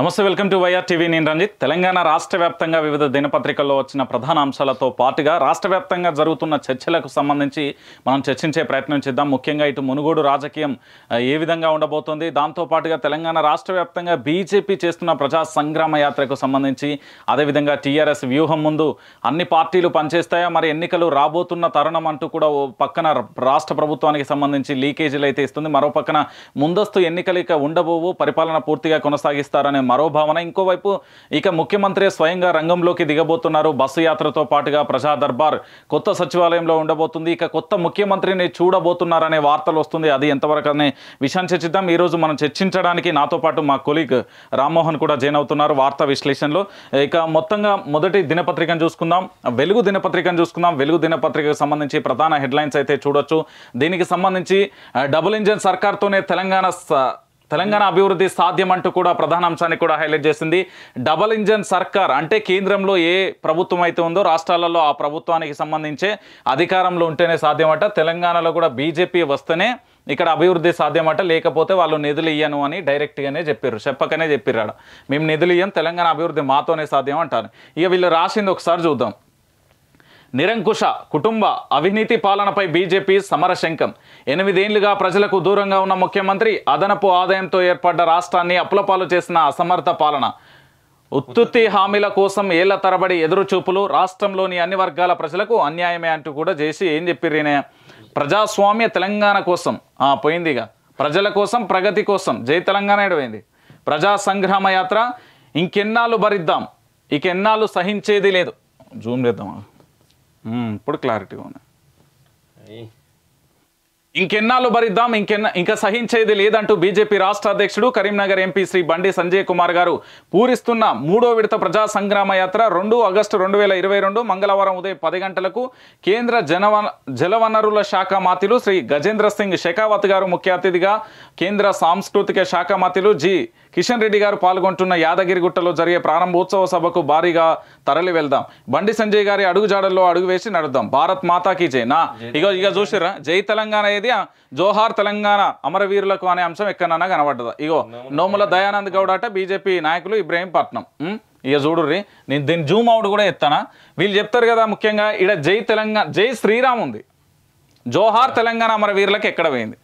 నమస్తే welcome to YR TV నేను రంజిత్ తెలంగాణ రాష్ట్ర వ్యాప్తంగా వివిధ దినపత్రికల్లో వచ్చిన ప్రధాన అంశాలతో పాటుగా రాష్ట్ర వ్యాప్తంగా జరుగుతున్న చర్చలకు సంబంధించి మనం చర్చించే ప్రయత్నం చేద్దాం ముఖ్యంగా ఇటు మునుగోడు రాజకీయం ఏ విధంగా ఉండబోతోంది దాంతోపాటుగా తెలంగాణ రాష్ట్ర వ్యాప్తంగా బీజేపీ చేస్తున్న ప్రజా సంగ్రామ యాత్రకు సంబంధించి అదేవిధంగా టీఆర్ఎస్ వ్యూహం ముందు అన్ని పార్టీలు పనిచేస్తాయా మరి ఎన్నికలు రాబోతున్న తరుణం అంటూ కూడా పక్కన రాష్ట్ర ప్రభుత్వానికి సంబంధించి లీకేజీలు అయితే ఇస్తుంది మరో పక్కన ముందస్తు ఎన్నికలు ఇక ఉండబోవు పరిపాలన పూర్తిగా కొనసాగిస్తారనే మరో భావన ఇంకోవైపు ఇక ముఖ్యమంత్రి స్వయంగా రంగంలోకి దిగబోతున్నారు బస్సు యాత్రతో పాటుగా ప్రజా దర్బార్ కొత్త సచివాలయంలో ఉండబోతుంది ఇక కొత్త ముఖ్యమంత్రిని చూడబోతున్నారనే వార్తలు వస్తుంది అది ఎంతవరకు అనే విషయాన్ని చర్చిద్దాం ఈరోజు మనం చర్చించడానికి నాతో పాటు మా కొలీగ్ రామ్మోహన్ కూడా జాయిన్ అవుతున్నారు వార్తా విశ్లేషణలో ఇక మొత్తంగా మొదటి దినపత్రికను చూసుకుందాం వెలుగు దినపత్రికను చూసుకుందాం వెలుగు దినపత్రికకు సంబంధించి ప్రధాన హెడ్లైన్స్ అయితే చూడొచ్చు దీనికి సంబంధించి డబుల్ ఇంజన్ సర్కార్తోనే తెలంగాణ తెలంగాణ అభివృద్ధి సాధ్యం అంటూ కూడా ప్రధాన అంశాన్ని కూడా హైలైట్ చేసింది డబల్ ఇంజన్ సర్కార్ అంటే కేంద్రంలో ఏ ప్రభుత్వం అయితే ఉందో రాష్ట్రాలలో ఆ ప్రభుత్వానికి సంబంధించే అధికారంలో ఉంటేనే సాధ్యమట తెలంగాణలో కూడా బీజేపీ వస్తేనే ఇక్కడ అభివృద్ధి సాధ్యమట లేకపోతే వాళ్ళు నిధులు ఇయ్యను అని డైరెక్ట్గానే చెప్పారు చెప్పకనే చెప్పారు మేము నిధులు ఇయ్యం తెలంగాణ అభివృద్ధి మాతోనే సాధ్యం అంటారు ఇక వీళ్ళు రాసింది ఒకసారి చూద్దాం నిరంకుశ కుటుంబ అవినీతి పాలనపై బీజేపీ సమరశంకం ఎనిమిదేళ్లుగా ప్రజలకు దూరంగా ఉన్న ముఖ్యమంత్రి అదనపు ఆదాయంతో ఏర్పడ్డ రాష్ట్రాన్ని అప్పులపాలు చేసిన అసమర్థ పాలన ఉత్తుత్తి హామీల కోసం ఏళ్ల తరబడి ఎదురుచూపులు రాష్ట్రంలోని అన్ని వర్గాల ప్రజలకు అన్యాయమే అంటూ కూడా చేసి ఏం చెప్పిరేనే ప్రజాస్వామ్య తెలంగాణ కోసం పోయిందిగా ప్రజల కోసం ప్రగతి కోసం జై తెలంగాణ ఎడవైంది ప్రజా సంగ్రామ యాత్ర ఇంకెన్నాళ్ళు భరిద్దాం ఇక ఎన్నాళ్ళు సహించేది లేదు జూమ్ చేద్దాం ఇప్పుడు క్లారిటీగా ఉన్నాయి ఇంకెన్నాళ్ళు భరిద్దాం ఇంకెన్న ఇంకా సహించేది లేదంటూ బీజేపీ రాష్ట్ర అధ్యక్షుడు కరీంనగర్ ఎంపీ శ్రీ బండి సంజయ్ కుమార్ గారు పూరిస్తున్న మూడో విడత ప్రజా సంగ్రామ యాత్ర రెండు ఆగస్టు రెండు వేల ఇరవై రెండు మంగళవారం ఉదయం పది గంటలకు కేంద్ర జనవ జలవనరుల శాఖ మాతిలు శ్రీ గజేంద్ర సింగ్ షెకావత్ గారు ముఖ్య అతిథిగా కేంద్ర సాంస్కృతిక శాఖ మాతిలు జి కిషన్ రెడ్డి గారు పాల్గొంటున్న యాదగిరిగుట్టలో జరిగే ప్రారంభోత్సవ సభకు భారీగా తరలి వెళ్దాం బండి సంజయ్ గారి అడుగుజాడల్లో అడుగు వేసి నడుద్దాం భారత్ మాతాకి జై నా ఇక ఇక చూసిరా జై తెలంగాణ ఏది జోహార్ తెలంగాణ అమరవీరులకు అనే అంశం ఎక్కడన్నా కనబడ్డదా ఇగో నోముల దయానంద్ గౌడ అట బీజేపీ నాయకులు ఇబ్రహీంపట్నం ఇక చూడుర్రి నేను దీన్ని జూమ్ అవుట్ కూడా ఎత్తానా వీళ్ళు చెప్తారు కదా ముఖ్యంగా ఇక్కడ జై తెలంగాణ జై శ్రీరామ్ ఉంది జోహార్ తెలంగాణ అమరవీరులకు ఎక్కడ పోయింది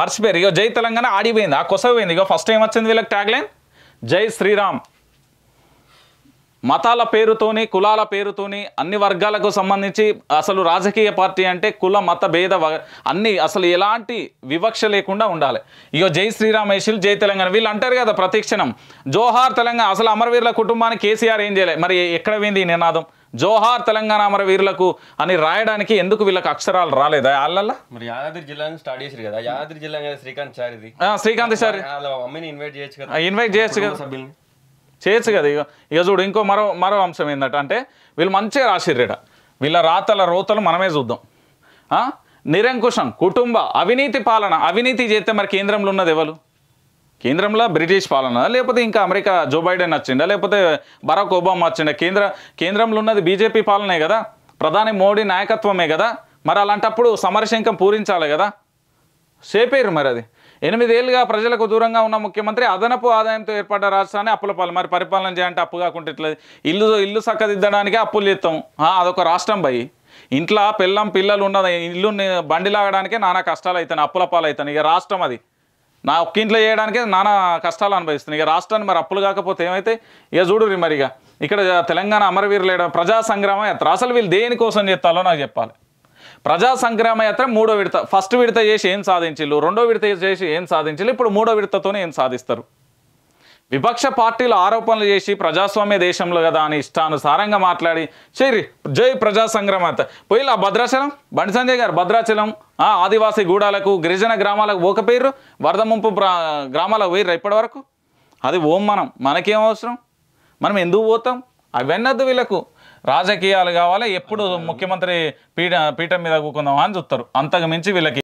మర్చిపోయారు ఇక జై తెలంగాణ ఆడిపోయింది ఆ పోయింది ఇక ఫస్ట్ టైం వచ్చింది వీళ్ళకి ట్యాగ్లైన్ జై శ్రీరామ్ మతాల పేరుతోని కులాల పేరుతోని అన్ని వర్గాలకు సంబంధించి అసలు రాజకీయ పార్టీ అంటే కుల మత భేద అన్ని అసలు ఎలాంటి వివక్ష లేకుండా ఉండాలి ఇగో జై శ్రీరామ్ యశులు జై తెలంగాణ వీళ్ళు అంటారు కదా ప్రతిక్షణం జోహార్ తెలంగాణ అసలు అమరవీరుల కుటుంబానికి కేసీఆర్ ఏం చేయలేదు మరి ఎక్కడ పోయింది ఈ నినాదం జోహార్ తెలంగాణ అమర వీరులకు అని రాయడానికి ఎందుకు వీళ్ళకి అక్షరాలు రాలేదా వాళ్ళ మరి యాదాద్రి జిల్లా స్టార్ట్ చేసి కదా యాదాద్రి జిల్లా శ్రీకాంత్ సార్ ఇది శ్రీకాంత్ సార్ ఇన్వైట్ చేయొచ్చు కదా ఇన్వైట్ చేయొచ్చు కదా చేయొచ్చు కదా ఇక ఇక చూడు ఇంకో మరో మరో అంశం ఏంటంటే అంటే వీళ్ళు మంచిగా రాసిర్రేట వీళ్ళ రాతల రోతలు మనమే చూద్దాం నిరంకుశం కుటుంబ అవినీతి పాలన అవినీతి చేస్తే మరి కేంద్రంలో ఉన్నది ఎవరు కేంద్రంలో బ్రిటిష్ పాలన లేకపోతే ఇంకా అమెరికా జో బైడెన్ వచ్చిండా లేకపోతే బరాక్ ఒబామా వచ్చిండా కేంద్ర కేంద్రంలో ఉన్నది బీజేపీ పాలనే కదా ప్రధాని మోడీ నాయకత్వమే కదా మరి అలాంటప్పుడు సమరశంకం పూరించాలి కదా సేపేరు మరి అది ఎనిమిదేళ్ళుగా ప్రజలకు దూరంగా ఉన్న ముఖ్యమంత్రి అదనపు ఆదాయంతో ఏర్పడ్డ రాష్ట్రాన్ని అప్పులపాలు మరి పరిపాలన చేయాలంటే అప్పు కాకుండా ఇట్లా ఇల్లు ఇల్లు సక్కదిద్దడానికి అప్పులు చేస్తాం అదొక రాష్ట్రం పోయి ఇంట్లో పిల్లం పిల్లలు ఉన్నది ఇల్లు బండి లాగడానికే నానా కష్టాలు అవుతాయి అప్పుల పాలు అవుతాను ఇక రాష్ట్రం అది నా ఒక్క ఇంట్లో చేయడానికే నానా కష్టాలు అనుభవిస్తున్నాయి ఇక రాష్ట్రాన్ని మరి అప్పులు కాకపోతే ఏమైతే ఇక చూడు మరి ఇక ఇక్కడ తెలంగాణ అమరవీరు లేడం ప్రజా సంగ్రామ యాత్ర అసలు వీళ్ళు దేనికోసం చెప్తాలో నాకు చెప్పాలి ప్రజా సంగ్రామ యాత్ర మూడో విడత ఫస్ట్ విడత చేసి ఏం సాధించిల్లు రెండో విడత చేసి ఏం సాధించిల్లు ఇప్పుడు మూడో విడతతోనే ఏం సాధిస్తారు విపక్ష పార్టీలు ఆరోపణలు చేసి ప్రజాస్వామ్య దేశంలో కదా అని ఇష్టానుసారంగా మాట్లాడి చెరి జై ప్రజా సంగ్రమత పోయిలా భద్రాచలం బండి సంజయ్ గారు భద్రాచలం ఆదివాసీ గూడాలకు గిరిజన గ్రామాలకు పేరు వరద ముంపు గ్రామాలకు పోయిర్రు ఇప్పటి వరకు అది ఓం మనం మనకేం అవసరం మనం ఎందుకు పోతాం అవన్నద్దు వీళ్ళకు రాజకీయాలు కావాలి ఎప్పుడు ముఖ్యమంత్రి పీఠ పీఠం మీద కూకుందాం అని చూస్తారు అంతకు మించి వీళ్ళకి